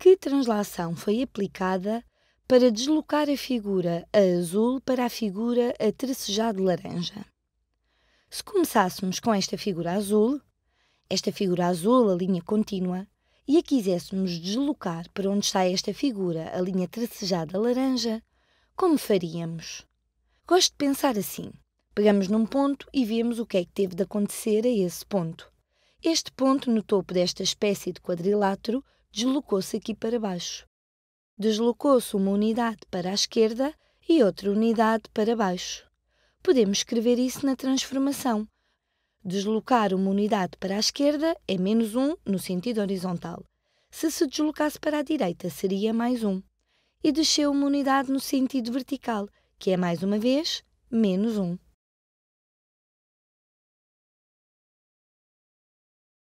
Que translação foi aplicada para deslocar a figura a azul para a figura a tracejado laranja? Se começássemos com esta figura azul, esta figura azul, a linha contínua, e a quiséssemos deslocar para onde está esta figura, a linha tracejada laranja, como faríamos? Gosto de pensar assim. Pegamos num ponto e vemos o que é que teve de acontecer a esse ponto. Este ponto, no topo desta espécie de quadrilátero, deslocou-se aqui para baixo. Deslocou-se uma unidade para a esquerda e outra unidade para baixo. Podemos escrever isso na transformação. Deslocar uma unidade para a esquerda é menos 1 no sentido horizontal. Se se deslocasse para a direita, seria mais 1. E desceu uma unidade no sentido vertical, que é mais uma vez menos 1.